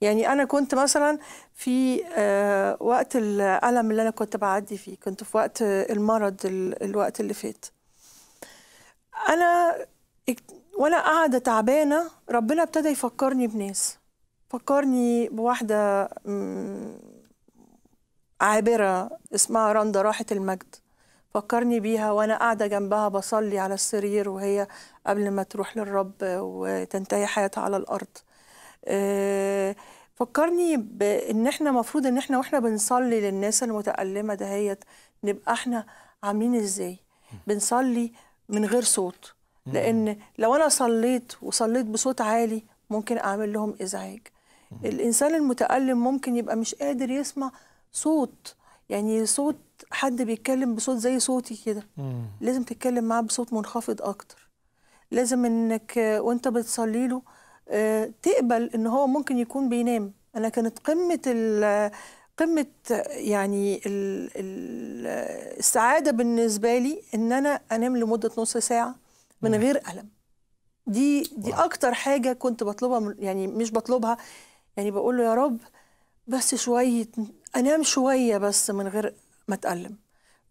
يعني أنا كنت مثلا في آه، وقت الألم اللي أنا كنت بعدي فيه كنت في وقت المرض الوقت اللي فات أنا وأنا قاعدة تعبانة ربنا ابتدى يفكرني بناس فكرني بواحدة عابرة اسمها رندا راحة المجد فكرني بيها وأنا قاعدة جنبها بصلي على السرير وهي قبل ما تروح للرب وتنتهي حياتها على الأرض آه، فكرني بان احنا المفروض ان احنا واحنا بنصلي للناس المتألمة دهيت نبقى احنا عاملين ازاي بنصلي من غير صوت لان لو انا صليت وصليت بصوت عالي ممكن اعمل لهم ازعاج الانسان المتألم ممكن يبقى مش قادر يسمع صوت يعني صوت حد بيتكلم بصوت زي صوتي كده لازم تتكلم معاه بصوت منخفض اكتر لازم انك وانت بتصلي له آه، تقبل ان هو ممكن يكون بينام انا كانت قمه قمه يعني السعاده بالنسبه لي ان انا انام لمده نص ساعه من غير الم دي دي اكتر حاجه كنت بطلبها يعني مش بطلبها يعني بقول له يا رب بس شويه انام شويه بس من غير ما اتالم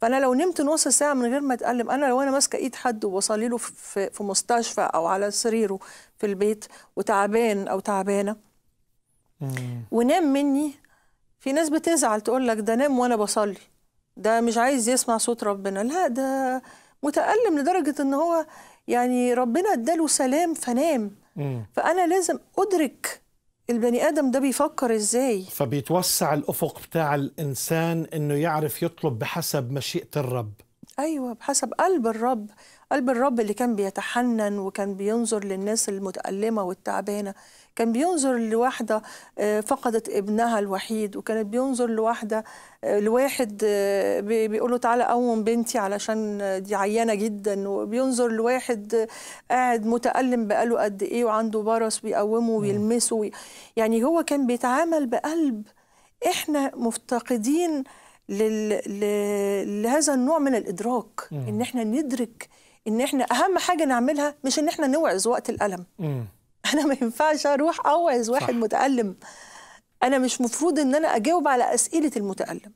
فانا لو نمت نص ساعه من غير ما اتالم انا لو انا ماسكه ايد حد وبصلي له في, في مستشفى او على سريره في البيت وتعبان او تعبانه ونام مني في ناس بتزعل تقول لك ده نام وانا بصلي ده مش عايز يسمع صوت ربنا لا ده متألم لدرجة ان هو يعني ربنا اداله سلام فنام فانا لازم ادرك البني ادم ده بيفكر ازاي فبيتوسع الافق بتاع الانسان انه يعرف يطلب بحسب مشيئه الرب ايوه بحسب قلب الرب قلب الرب اللي كان بيتحنن وكان بينظر للناس المتألمة والتعبانة كان بينظر لواحدة آه، فقدت ابنها الوحيد وكانت بينظر لواحدة آه، لواحد آه، بيقول له تعالى قوم بنتي علشان دي عيانة جدا وبينظر لواحد قاعد متألم بقاله قد إيه وعنده برص بيقومه ويلمسه يعني هو كان بيتعامل بقلب إحنا مفتقدين لهذا النوع من الادراك مم. ان احنا ندرك ان احنا اهم حاجه نعملها مش ان احنا نوعظ وقت الالم مم. انا ما ينفعش اروح اوعظ واحد صح. متالم انا مش مفروض ان انا اجاوب على اسئله المتالم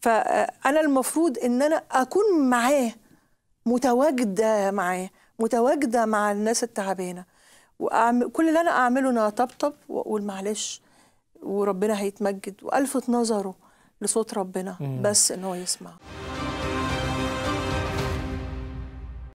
فانا آه، المفروض ان انا اكون معاه متواجده معاه متواجده مع الناس التعبانه وأعمل كل اللي انا اعمله ان انا اطبطب واقول معلش وربنا هيتمجد والفت نظره لصوت ربنا بس ان هو يسمع